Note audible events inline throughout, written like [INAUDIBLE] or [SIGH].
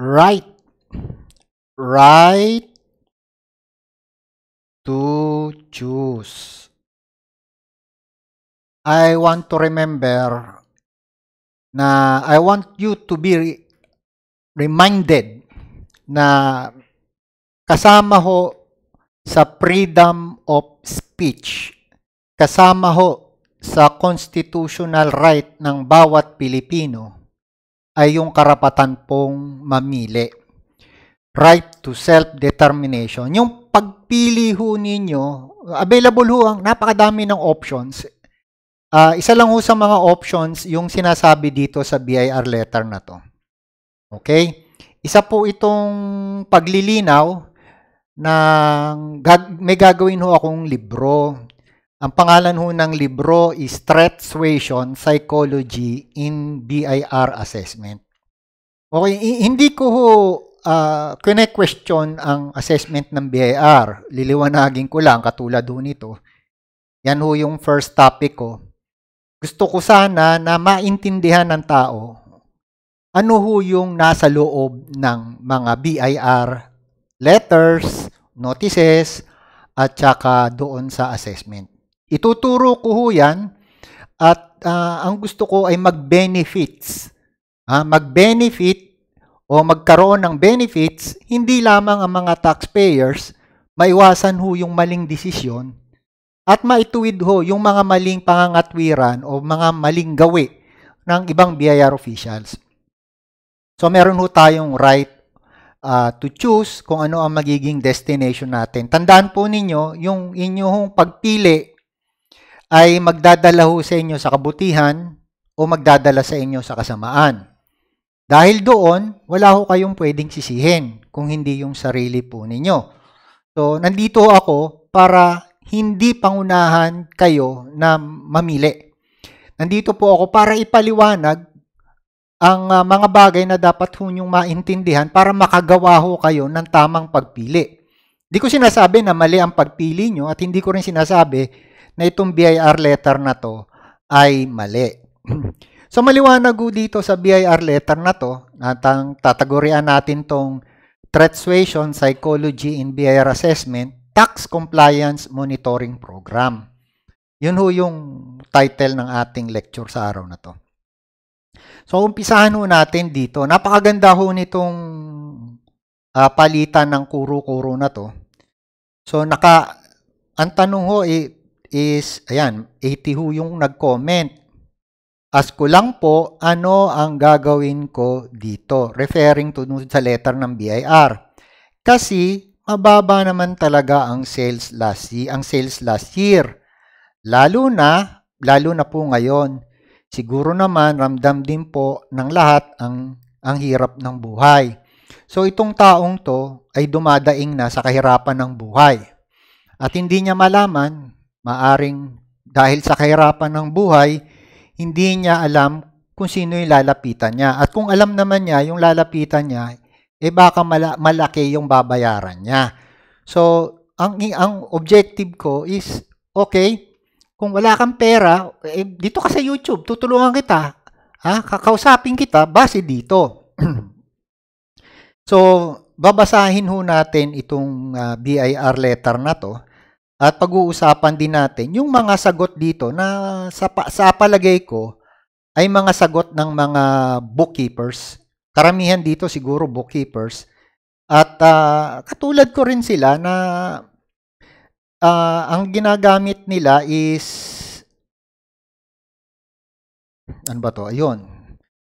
right right to choose I want to remember na I want you to be re reminded na kasama ho sa freedom of speech kasama ho sa constitutional right ng bawat Pilipino ay yung karapatan pong mamili. Right to self-determination. Yung pagpili ho ninyo, available ho ang napakadami ng options. Uh, isa lang ho sa mga options yung sinasabi dito sa BIR letter na to. Okay? Isa po itong paglilinaw ng may gagawin ho akong libro ang pangalan ho ng libro is Threatsuation Psychology in BIR Assessment. Okay, hindi ko ho uh, ah, question ang assessment ng BIR. Liliwanagin ko lang, katulad ho nito. Yan ho yung first topic ko. Gusto ko sana na maintindihan ng tao ano ho yung nasa loob ng mga BIR letters, notices, at saka doon sa assessment. Ituturo ko ho yan at uh, ang gusto ko ay mag-benefits. Ha? Ah, mag-benefit o magkaroon ng benefits, hindi lamang ang mga taxpayers, maiwasan ho yung maling desisyon at maituwid ho yung mga maling pangangatwiran o mga maling gawi ng ibang BIR officials. So meron ho tayong right uh, to choose kung ano ang magiging destination natin. Tandaan po ninyo, yung inyong pagpili ay magdadala ho sa inyo sa kabutihan o magdadala sa inyo sa kasamaan. Dahil doon, wala ho kayong pwedeng sisihin kung hindi yung sarili po ninyo. So, nandito ako para hindi pangunahan kayo na mamili. Nandito po ako para ipaliwanag ang uh, mga bagay na dapat ho ninyong maintindihan para makagawa ho kayo ng tamang pagpili. Hindi ko sinasabi na mali ang pagpili nyo at hindi ko rin sinasabi na itong BIR letter na to ay mali. [CLEARS THROAT] So maliwanag ho dito sa BIR letter na to, natang tatagurian natin tong threat situation psychology in BIR assessment tax compliance monitoring program. Yun ho yung title ng ating lecture sa araw na to. So umpisahan ho natin dito. Napakaganda ho nitong uh, palitan ng kuro-kuro na to. So naka ang tanong ho eh, is, ayan, 80 ho yung nag-comment. Ask ko lang po, ano ang gagawin ko dito? Referring to sa letter ng BIR. Kasi, mababa naman talaga ang sales last year, ang sales last year. Lalo na, lalo na po ngayon. Siguro naman ramdam din po ng lahat ang ang hirap ng buhay. So itong taong to ay dumadaing na sa kahirapan ng buhay. At hindi niya malaman Maaring dahil sa kahirapan ng buhay, hindi niya alam kung sino yung lalapitan niya. At kung alam naman niya yung lalapitan niya, eh baka malaki yung babayaran niya. So, ang, ang objective ko is, okay, kung wala kang pera, eh, dito ka sa YouTube, tutulungan kita. Ha? Kakausapin kita base dito. [CLEARS THROAT] so, babasahin ho natin itong uh, ah, BIR letter na to. At pag-uusapan din natin yung mga sagot dito na sa, sa palagay ko ay mga sagot ng mga bookkeepers. Karamihan dito siguro bookkeepers. At uh, katulad ko rin sila na uh, ang ginagamit nila is ano ba to? Ayun.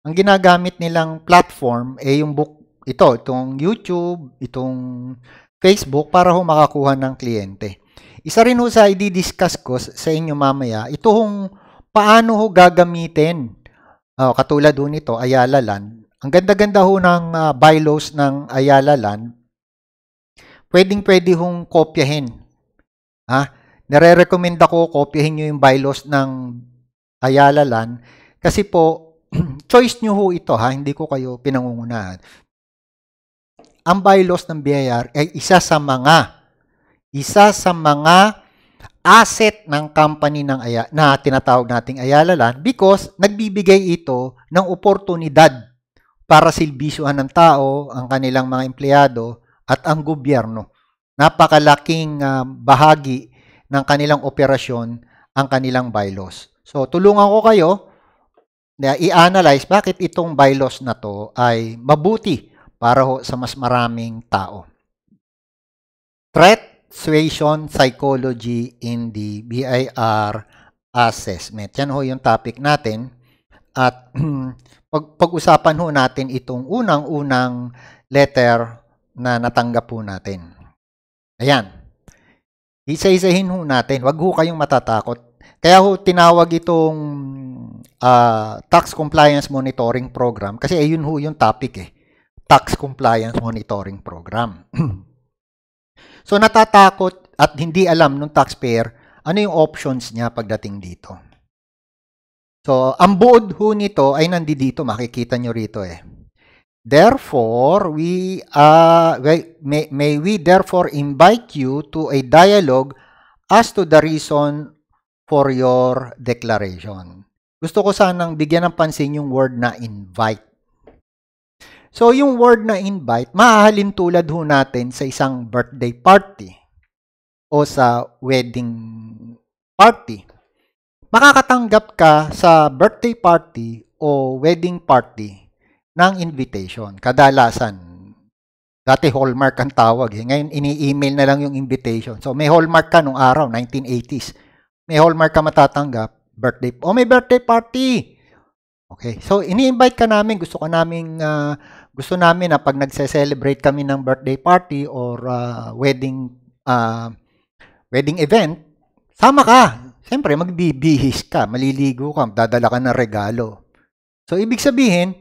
Ang ginagamit nilang platform ay eh, yung book ito, itong YouTube, itong Facebook para ho makakuha ng kliyente. Isa rin ho sa i-discuss ko sa inyo mamaya, ito hong paano ho gagamitin. Uh, katulad ho nito, Ayala Land. Ang ganda-ganda ho ng uh, bylaws ng Ayala Land. Pwedeng-pwede hong kopyahin. Ha? Nare-recommend ako kopyahin nyo yung bylaws ng Ayala Land kasi po [CLEARS THROAT] choice nyo ho ito ha, hindi ko kayo pinangungunahan. Ang bylaws ng BIR ay isa sa mga isa sa mga asset ng company ng Aya, na tinatawag nating Ayala Land because nagbibigay ito ng oportunidad para silbisuhan ng tao, ang kanilang mga empleyado at ang gobyerno. Napakalaking uh, bahagi ng kanilang operasyon ang kanilang bylaws. So tulungan ko kayo na i-analyze bakit itong bylaws na to ay mabuti para sa mas maraming tao. Threat persuasion psychology in the BIR assessment. Yan ho yung topic natin. At [CLEARS THROAT] pag pag-usapan ho natin itong unang-unang letter na natanggap po natin. Ayan. Isa-isahin ho natin. Huwag ho kayong matatakot. Kaya ho tinawag itong uh, tax compliance monitoring program kasi ayun ho yung topic eh. Tax compliance monitoring program. [CLEARS THROAT] So natatakot at hindi alam ng taxpayer ano yung options niya pagdating dito. So ang buod ho nito ay nandito, makikita nyo rito eh. Therefore, we uh, may, may we therefore invite you to a dialogue as to the reason for your declaration. Gusto ko sanang bigyan ng pansin yung word na invite. So, yung word na invite, mahahalin tulad ho natin sa isang birthday party o sa wedding party. Makakatanggap ka sa birthday party o wedding party ng invitation. Kadalasan, dati hallmark ang tawag. Eh. Ngayon, ini-email na lang yung invitation. So, may hallmark ka nung araw, 1980s. May hallmark ka matatanggap, birthday, o oh, may birthday party. Okay, so ini-invite ka namin, gusto ka naming uh, gusto namin na pag nagse-celebrate kami ng birthday party or uh, wedding uh, wedding event, sama ka. Siyempre, magbibihis ka, maliligo ka, dadala ka ng regalo. So, ibig sabihin,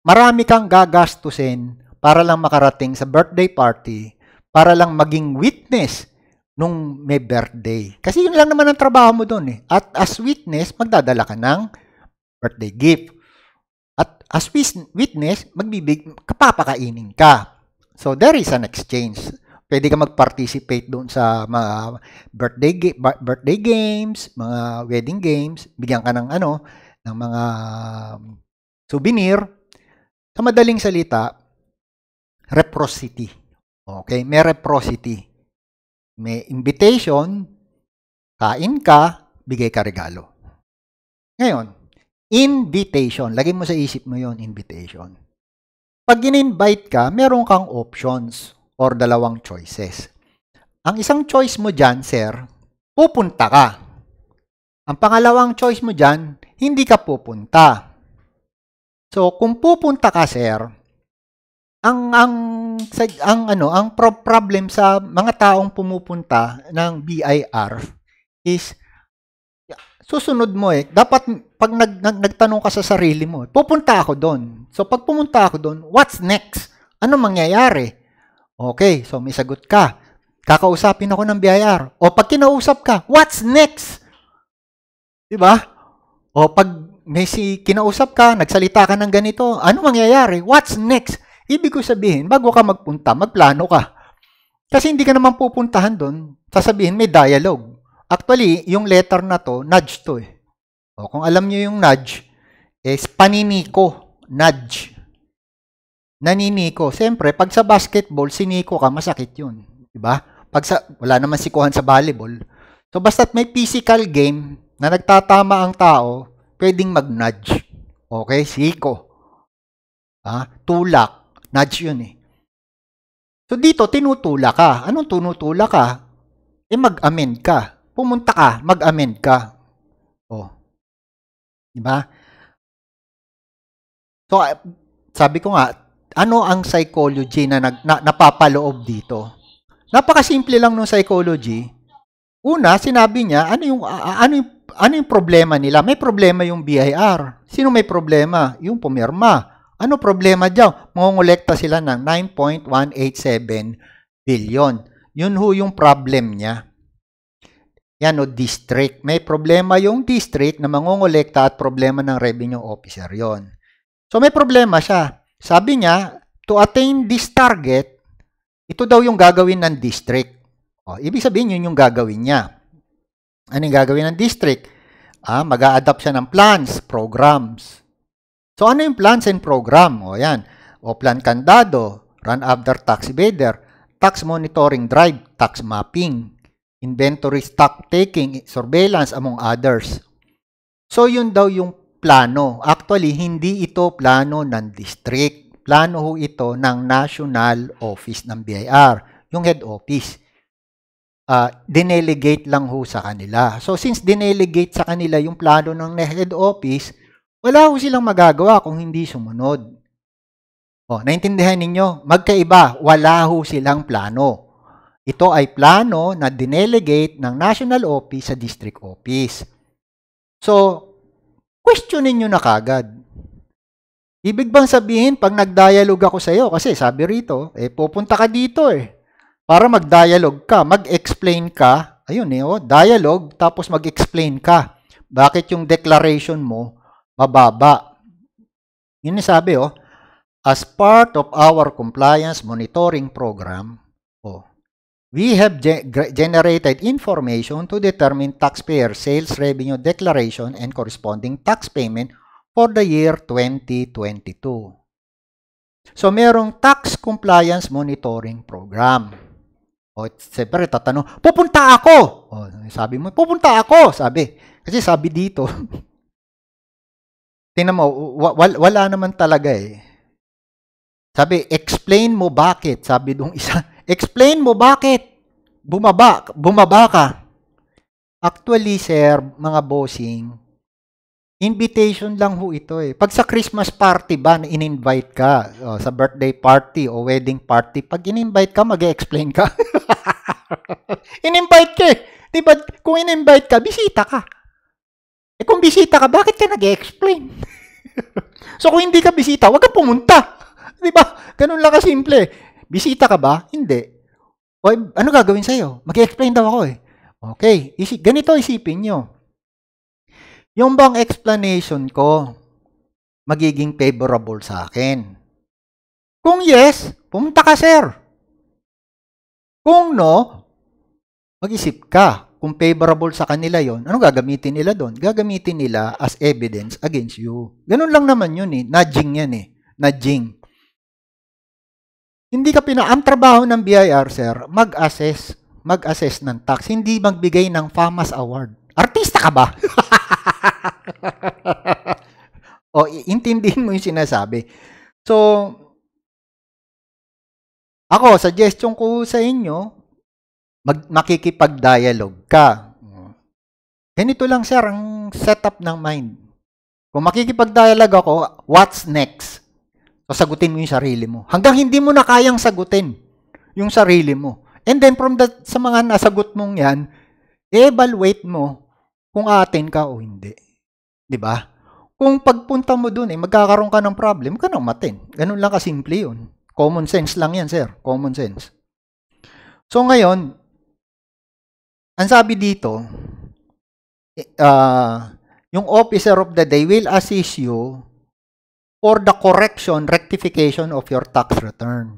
marami kang gagastusin para lang makarating sa birthday party, para lang maging witness nung may birthday. Kasi yun lang naman ang trabaho mo doon eh. At as witness, magdadala ka ng birthday gift As witness, magbibig, kapapakainin ka. So, there is an exchange. Pwede ka mag-participate doon sa mga birthday, birthday games, mga wedding games. Bigyan ka ng ano, ng mga souvenir. Sa madaling salita, reciprocity. Okay, may reciprocity. May invitation, kain ka, bigay ka regalo. Ngayon, Invitation. Lagi mo sa isip mo yon invitation. Pag in-invite ka, meron kang options or dalawang choices. Ang isang choice mo dyan, sir, pupunta ka. Ang pangalawang choice mo dyan, hindi ka pupunta. So, kung pupunta ka, sir, ang ang sa, ang ano, ang problem sa mga taong pumupunta ng BIR is susunod mo eh. Dapat pag nag, nag, nagtanong ka sa sarili mo, pupunta ako doon. So pag pumunta ako doon, what's next? Ano mangyayari? Okay, so may sagot ka. Kakausapin ako ng BIR. O pag kinausap ka, what's next? 'Di ba? O pag may si kinausap ka, nagsalita ka ng ganito, ano mangyayari? What's next? Ibig ko sabihin, bago ka magpunta, magplano ka. Kasi hindi ka naman pupuntahan doon, sasabihin may dialogue. Actually, yung letter na to, nudge to eh. O, kung alam nyo yung nudge, is paniniko, nudge. Naniniko. Siyempre, pag sa basketball, siniko ka, masakit yun. Diba? Pag sa, wala naman sikuhan sa volleyball. So, basta't may physical game na nagtatama ang tao, pwedeng mag-nudge. Okay? Siko. Ah, tulak. Nudge yun eh. So dito, tinutulak ka. Anong tinutulak ka? Eh mag-amend ka pumunta ka, mag-amend ka. Oh. 'Di ba? So ah, sabi ko nga, ano ang psychology na, nag, na napapaloob dito? Napakasimple lang ng psychology. Una, sinabi niya, ano yung ano yung ano yung problema nila? May problema yung BIR. Sino may problema? Yung pumirma. Ano problema daw? Mangongolekta sila ng 9.187 billion. Yun ho yung problem niya. Yan o district. May problema yung district na mangongolekta at problema ng revenue officer yon. So may problema siya. Sabi niya, to attain this target, ito daw yung gagawin ng district. O, ibig sabihin yun yung gagawin niya. Ano yung gagawin ng district? Ah, mag adapt siya ng plans, programs. So ano yung plans and program? O yan. O plan kandado, run after tax evader, tax monitoring drive, tax mapping inventory stock taking, surveillance among others. So yun daw yung plano. Actually, hindi ito plano ng district. Plano ho ito ng National Office ng BIR, yung head office. Uh, dinelegate lang ho sa kanila. So since dinelegate sa kanila yung plano ng head office, wala ho silang magagawa kung hindi sumunod. O, oh, naintindihan ninyo, magkaiba, wala ho silang plano. Ito ay plano na dinelegate ng national office sa district office. So, questionin nyo na kagad. Ibig bang sabihin, pag nag-dialogue ako iyo, kasi sabi rito, eh, pupunta ka dito eh. Para mag-dialogue ka, mag-explain ka, ayun eh, oh, dialogue, tapos mag-explain ka. Bakit yung declaration mo mababa? Yun yung sabi oh, as part of our compliance monitoring program, oh, we have ge generated information to determine taxpayer sales revenue declaration and corresponding tax payment for the year 2022. So, merong tax compliance monitoring program. O, siyempre, tatanong, pupunta ako! O, sabi mo, pupunta ako! Sabi. Kasi sabi dito, [LAUGHS] tinan mo, wala, wala naman talaga eh. Sabi, explain mo bakit. Sabi dong isa, Explain mo bakit bumaba, bumaba ka. Actually, sir, mga bossing, invitation lang ho ito eh. Pag sa Christmas party ba, in-invite ka, o, sa birthday party o wedding party, pag in-invite ka, mag explain ka. [LAUGHS] in-invite ka eh. Diba, kung in-invite ka, bisita ka. Eh kung bisita ka, bakit ka nag-explain? [LAUGHS] so kung hindi ka bisita, huwag ka pumunta. Di ba? Ganun lang ka simple. Bisita ka ba? Hindi. O, ano gagawin sa'yo? Mag-explain daw ako eh. Okay, Isi ganito isipin nyo. Yung bang explanation ko magiging favorable sa akin? Kung yes, pumunta ka sir. Kung no, mag-isip ka kung favorable sa kanila yon ano gagamitin nila doon? Gagamitin nila as evidence against you. Ganun lang naman yun eh. Nudging yan eh. Nudging. Hindi ka pina ang trabaho ng BIR sir, mag-assess, mag-assess ng tax, hindi magbigay ng FAMAS award. Artista ka ba? [LAUGHS] o intindihin mo 'yung sinasabi. So ako, suggestion ko sa inyo, mag makikipag-dialogue ka. Ganito lang sir ang setup ng mind. Kung makikipag-dialogue ako, what's next? sagutin mo yung sarili mo. Hanggang hindi mo na kayang sagutin yung sarili mo. And then from that, sa mga nasagot mong yan, evaluate mo kung atin ka o hindi. ba? Diba? Kung pagpunta mo dun, eh, magkakaroon ka ng problem, ka nang matin. Ganun lang kasimple yun. Common sense lang yan, sir. Common sense. So ngayon, ang sabi dito, uh, yung officer of the day will assist you or the correction, rectification of your tax return.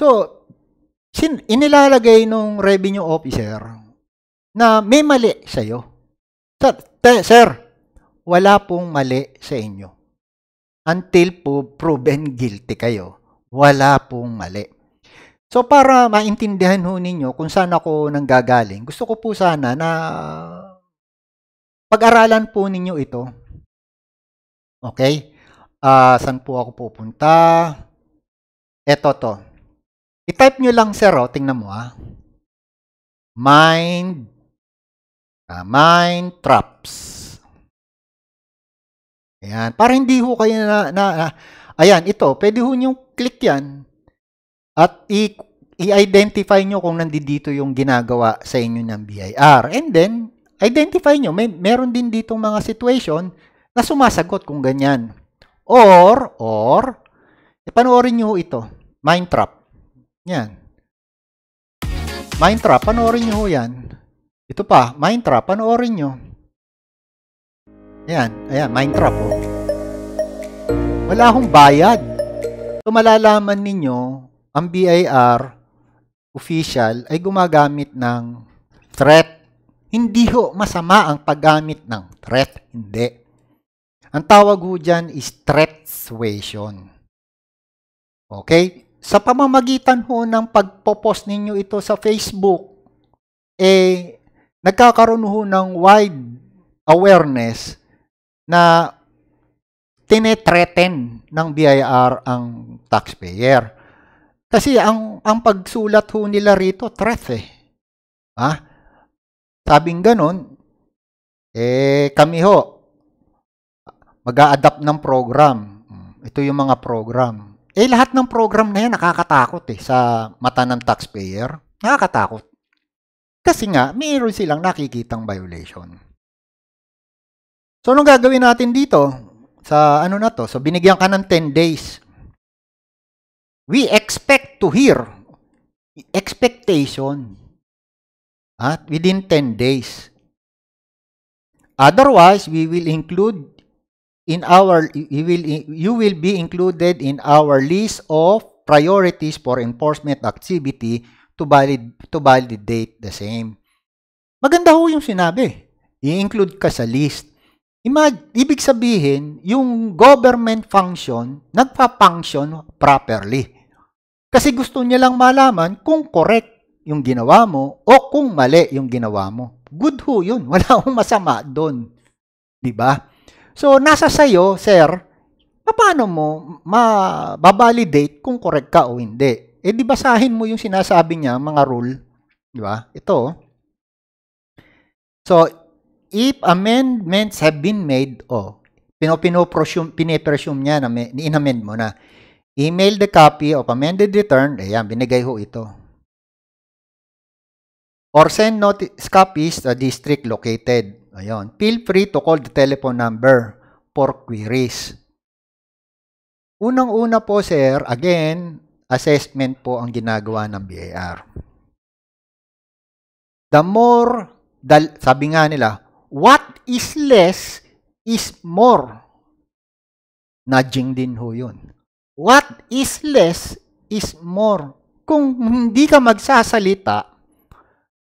So, sin inilalagay nung revenue officer na may mali sa'yo. Sir, te, sir, wala pong mali sa inyo. Until po proven guilty kayo, wala pong mali. So para maintindihan ho ninyo kung saan ako nanggagaling, gusto ko po sana na pag-aralan po ninyo ito Okay? Uh, saan po ako pupunta? Ito to. I-type nyo lang sir, oh. tingnan mo ah. Mind, uh, mind traps. Ayan. Para hindi ho kayo na, na, na ayan, ito, pwede ho niyong click yan at i- i-identify nyo kung nandito yung ginagawa sa inyo ng BIR. And then, identify nyo, may, meron din dito mga situation na sumasagot kung ganyan. Or, or, panoorin nyo ito. Mind trap. Yan. Mind trap, panoorin nyo yan. Ito pa, mind trap, panoorin nyo. Ayan, ayan, mind trap. Oh. Wala akong bayad. So, malalaman ninyo, ang BIR official ay gumagamit ng threat. Hindi ho masama ang paggamit ng threat. Hindi. Ang tawag ho dyan is threatsuation. Okay? Sa pamamagitan ho ng pagpopost ninyo ito sa Facebook, eh, nagkakaroon ho ng wide awareness na tinetreten ng BIR ang taxpayer. Kasi ang, ang pagsulat ho nila rito, threat eh. Ha? Ah, sabing ganun, eh kami ho, mag adapt ng program. Hmm, ito yung mga program. Eh, lahat ng program na yan nakakatakot eh sa mata ng taxpayer. Nakakatakot. Kasi nga, mayroon silang nakikitang violation. So, anong gagawin natin dito? Sa ano na to? So, binigyan ka ng 10 days. We expect to hear expectation at within 10 days. Otherwise, we will include in our you will you will be included in our list of priorities for enforcement activity to valid to validate the same. Maganda ho yung sinabi. I-include ka sa list. Imag ibig sabihin, yung government function nagpa-function properly. Kasi gusto niya lang malaman kung correct yung ginawa mo o kung mali yung ginawa mo. Good ho yun. [LAUGHS] Wala akong masama doon. 'Di ba? So, nasa sa'yo, sir, paano mo mababalidate kung correct ka o hindi? Eh, di basahin mo yung sinasabi niya, mga rule. Di ba? Ito. So, if amendments have been made, oh, pinopinopresume, pinipresume niya na may, amend mo na. Email the copy of amended return, ayan, eh, binigay ho ito. Or send notice copies to district located Ayon. Feel free to call the telephone number for queries. Unang-una po, sir, again, assessment po ang ginagawa ng BAR. The more, the, sabi nga nila, what is less is more. Nudging din ho yun. What is less is more. Kung hindi ka magsasalita,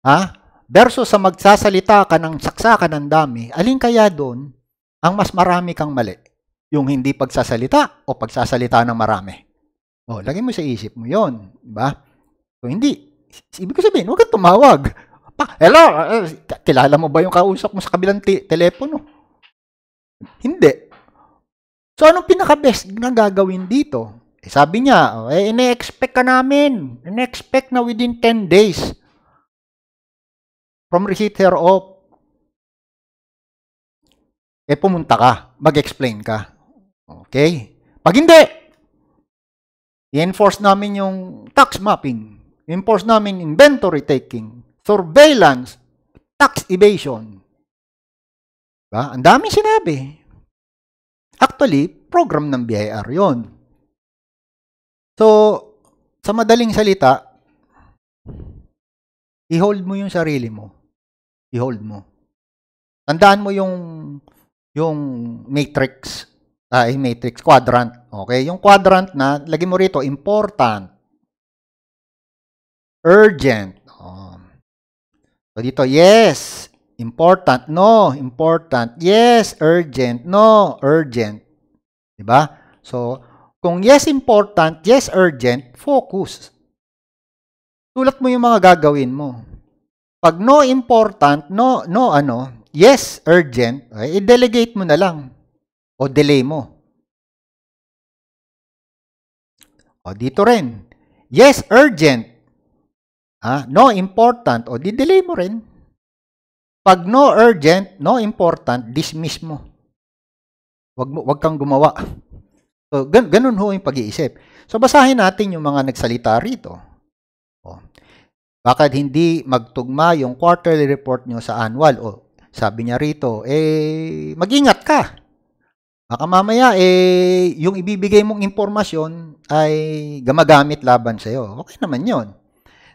ha, versus sa magsasalita ka ng saksakan ng dami, alin kaya doon ang mas marami kang mali? Yung hindi pagsasalita o pagsasalita ng marami? O, oh, lagi mo sa isip mo yon, di ba? So, hindi. Ibig ko sabihin, huwag kang tumawag. Pa, hello, uh, kilala mo ba yung kausap mo sa kabilang te- telepono? Hindi. So, anong pinaka-best na gagawin dito? Eh, sabi niya, oh, eh, ine-expect ka namin. Ine-expect na within 10 days from receipt hereof. Eh, pumunta ka. Mag-explain ka. Okay? Pag hindi, i-enforce namin yung tax mapping. Enforce namin inventory taking, surveillance, tax evasion. Diba? Ang dami sinabi. Actually, program ng BIR yon. So, sa madaling salita, i-hold mo yung sarili mo i-hold mo. Tandaan mo yung yung matrix, ay uh, matrix quadrant. Okay, yung quadrant na lagi mo rito important, urgent. Oh. So dito yes, important, no, important, yes, urgent, no, urgent. 'Di ba? So kung yes important, yes urgent, focus. Tulat mo yung mga gagawin mo. Pag no important, no, no ano, yes urgent, okay, i-delegate mo na lang o delay mo. O dito rin, yes urgent, Ah, no important, o di-delay mo rin. Pag no urgent, no important, dismiss mo. Wag, mo, wag kang gumawa. So, gan, ganun ho yung pag-iisip. So, basahin natin yung mga nagsalita rito. O. Bakit hindi magtugma yung quarterly report nyo sa annual? O, sabi niya rito, eh, magingat ka. Baka mamaya, eh, yung ibibigay mong impormasyon ay gamagamit laban sa'yo. Okay naman yon.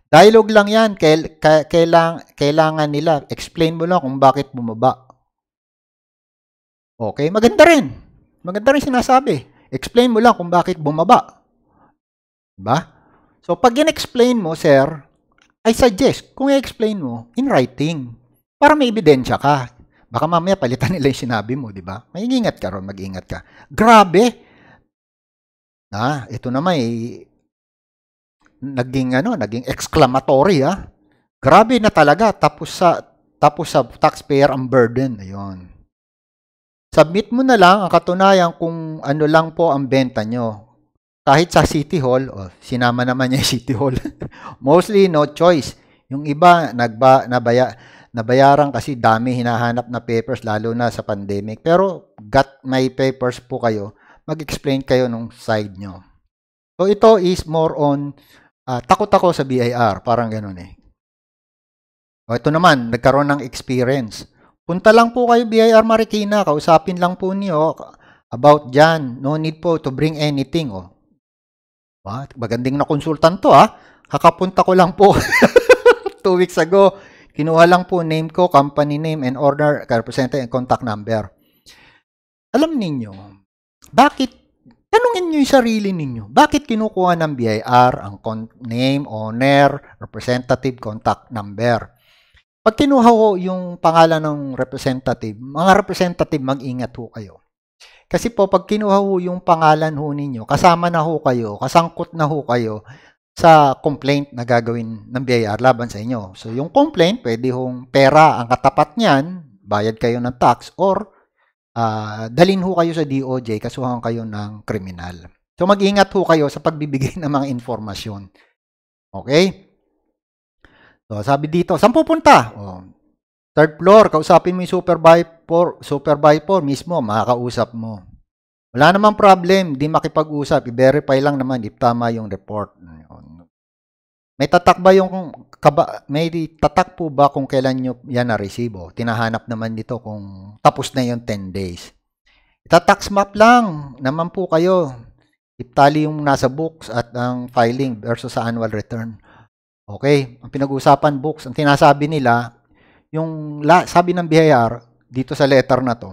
Dialogue lang yan. Kail, kailang, kailangan nila. Explain mo lang kung bakit bumaba. Okay, maganda rin. Maganda rin sinasabi. Explain mo lang kung bakit bumaba. Diba? So, pag in-explain mo, sir, I suggest kung i-explain mo in writing para may ebidensya ka. Baka mamaya palitan [LAUGHS] nila yung sinabi mo, di ba? mag ingat ka ron, mag-ingat ka. Grabe! Ah, ito na may eh, naging ano, naging exclamatory ah. Grabe na talaga tapos sa tapos sa taxpayer ang burden, ayun. Submit mo na lang ang katunayan kung ano lang po ang benta nyo kahit sa City Hall, oh, sinama naman niya yung City Hall. [LAUGHS] Mostly no choice. Yung iba nagba nabaya nabayaran kasi dami hinahanap na papers lalo na sa pandemic. Pero got my papers po kayo, mag-explain kayo nung side nyo. So ito is more on uh, takot ako sa BIR, parang ganoon eh. O ito naman, nagkaroon ng experience. Punta lang po kayo BIR Marikina, kausapin lang po niyo about diyan. No need po to bring anything. Oh. Ah, magandang na consultant to ha. Kakapunta ko lang po. [LAUGHS] Two weeks ago, kinuha lang po name ko, company name, and order, representative, and contact number. Alam ninyo, bakit, tanungin nyo yung sarili ninyo, bakit kinukuha ng BIR ang con- name, owner, representative, contact number? Pag kinuha ko yung pangalan ng representative, mga representative, mag-ingat ho kayo. Kasi po, pag kinuha ho yung pangalan ho ninyo, kasama na ho kayo, kasangkot na ho kayo sa complaint na gagawin ng BIR laban sa inyo. So, yung complaint, pwede hong pera ang katapat niyan, bayad kayo ng tax, or uh, ah, dalin ho kayo sa DOJ, kasuhan kayo ng kriminal. So, mag-ingat ho kayo sa pagbibigay [LAUGHS] ng mga informasyon. Okay? So, sabi dito, saan pupunta? O, oh. Third floor, kausapin mo yung supervisor, supervisor mismo, makakausap mo. Wala namang problem, di makipag-usap, i-verify lang naman if tama yung report. May tatak ba yung kaba, may tatak po ba kung kailan nyo yan na resibo? Tinahanap naman dito kung tapos na yung 10 days. Itatax map lang naman po kayo. Iptali yung nasa books at ang filing versus sa annual return. Okay, ang pinag-uusapan books, ang tinasabi nila, yung la, sabi ng BIR dito sa letter na to,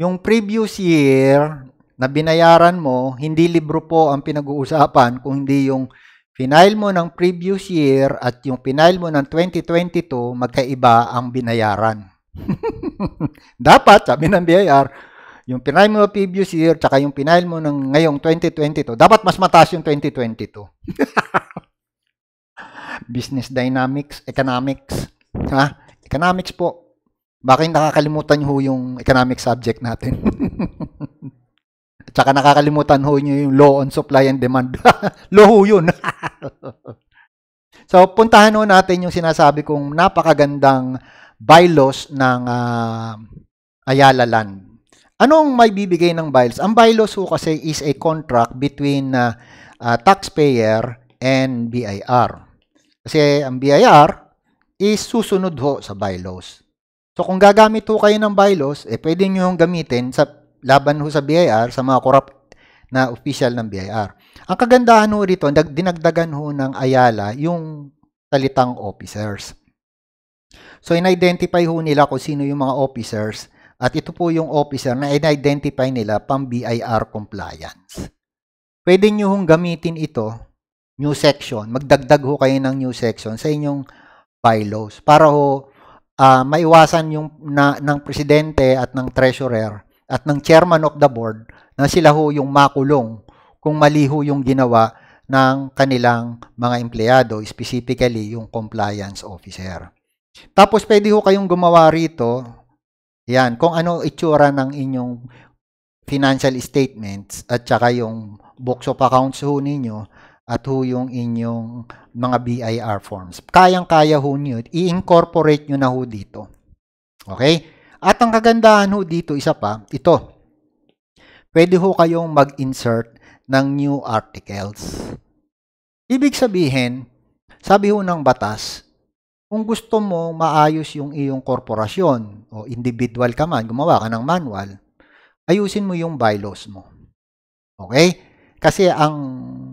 yung previous year na binayaran mo, hindi libro po ang pinag-uusapan kung hindi yung final mo ng previous year at yung final mo ng 2022, magkaiba ang binayaran. [LAUGHS] Dapat, sabi ng BIR, yung final mo ng previous year tsaka yung final mo ng ngayong 2022, dapat mas mataas yung 2022. [LAUGHS] business dynamics, economics, ha? Economics po. Baka yung nakakalimutan ho yung economic subject natin. [LAUGHS] At saka nakakalimutan ho nyo yung law on supply and demand. [LAUGHS] law yun. [LAUGHS] so, puntahan ho natin yung sinasabi kong napakagandang bylaws ng uh, Ayala Land. Anong may bibigay ng bylaws? Ang bylaws ho kasi is a contract between uh, uh, taxpayer and BIR. Kasi ang BIR is susunod ho sa bylaws. So kung gagamit ho kayo ng bylaws, eh pwede nyo yung gamitin sa laban ho sa BIR sa mga corrupt na official ng BIR. Ang kagandahan ho rito, dinagdagan ho ng Ayala yung salitang officers. So in-identify ho nila kung sino yung mga officers at ito po yung officer na in-identify nila pang BIR compliance. Pwede nyo hong gamitin ito new section, magdagdag ho kayo ng new section sa inyong bylaws para ho uh, maiwasan yung na, ng presidente at ng treasurer at ng chairman of the board na sila ho yung makulong kung mali ho yung ginawa ng kanilang mga empleyado, specifically yung compliance officer. Tapos pwede ho kayong gumawa rito, yan, kung ano itsura ng inyong financial statements at saka yung books of accounts ho ninyo at ho yung inyong mga BIR forms. Kayang-kaya ho nyo, i-incorporate nyo na ho dito. Okay? At ang kagandahan ho dito, isa pa, ito. Pwede ho kayong mag-insert ng new articles. Ibig sabihin, sabi ho ng batas, kung gusto mo maayos yung iyong korporasyon o individual ka man, gumawa ka ng manual, ayusin mo yung bylaws mo. Okay? Kasi ang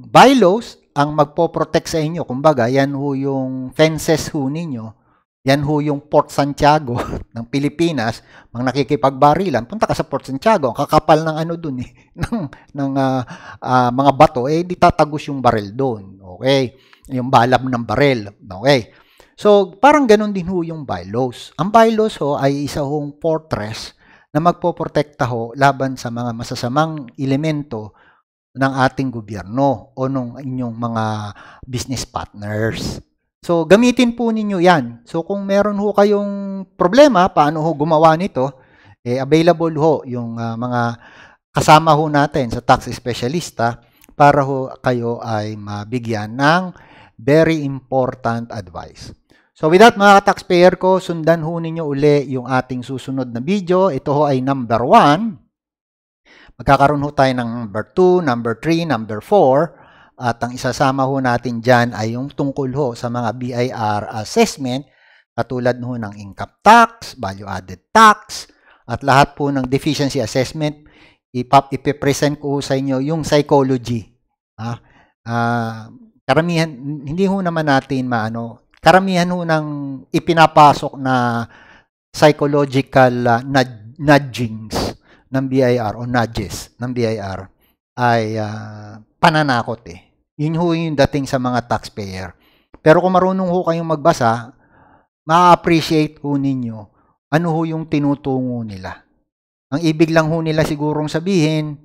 bylaws ang magpo-protect sa inyo. Kumbaga, yan ho yung fences ho ninyo. Yan ho yung Port Santiago [LAUGHS] ng Pilipinas. Mang nakikipagbarilan, punta ka sa Port Santiago. Ang kakapal ng ano dun eh, [LAUGHS] ng, ng uh, uh, mga bato, eh di tatagos yung baril doon. Okay? Yung balab ng baril. Okay? So, parang ganun din ho yung bylaws. Ang bylaws ho ay isa hong fortress na magpo-protect ho laban sa mga masasamang elemento ng ating gobyerno o ng inyong mga business partners. So, gamitin po ninyo yan. So, kung meron ho kayong problema, paano ho gumawa nito, eh, available ho yung uh, mga kasama ho natin sa tax specialista para ho kayo ay mabigyan ng very important advice. So with that mga taxpayer ko, sundan ho ninyo uli yung ating susunod na video. Ito ho ay number 1 Magkakaroon ho tayo ng number 2, number 3, number 4 at ang isasama ho natin dyan ay yung tungkol ho sa mga BIR assessment katulad ho ng income tax, value added tax at lahat po ng deficiency assessment ipap ipipresent ko sa inyo yung psychology. Ha? Uh, ah, karamihan hindi ho naman natin maano karamihan ho ng ipinapasok na psychological uh, nudgings ng BIR o nudges ng BIR ay uh, pananakot eh. Yun ho yung dating sa mga taxpayer. Pero kung marunong ho kayong magbasa, ma-appreciate ho ninyo ano ho yung tinutungo nila. Ang ibig lang ho nila sigurong sabihin,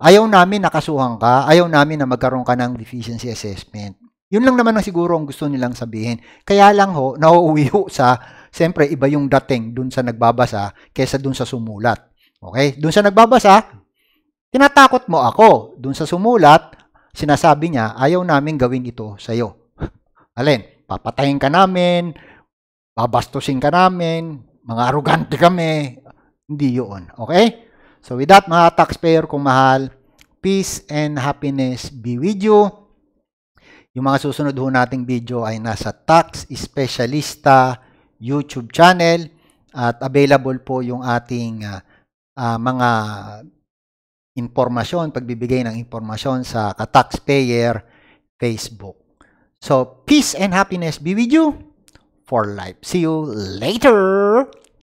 ayaw namin nakasuhan ka, ayaw namin na magkaroon ka ng deficiency assessment. Yun lang naman ang siguro ang gusto nilang sabihin. Kaya lang ho, nauuwi ho sa, siyempre iba yung dating dun sa nagbabasa kesa dun sa sumulat. Okay? Doon sa nagbabasa, tinatakot mo ako. Doon sa sumulat, sinasabi niya, ayaw namin gawin ito sa iyo. [LAUGHS] Alin, papatayin ka namin, babastusin ka namin, mga arugante kami. Hindi yun. Okay? So with that, mga taxpayer kong mahal, peace and happiness be with you. Yung mga susunod ho nating video ay nasa Tax Specialista YouTube channel at available po yung ating uh, uh, mga impormasyon, pagbibigay ng impormasyon sa ka-taxpayer Facebook. So, peace and happiness be with you for life. See you later!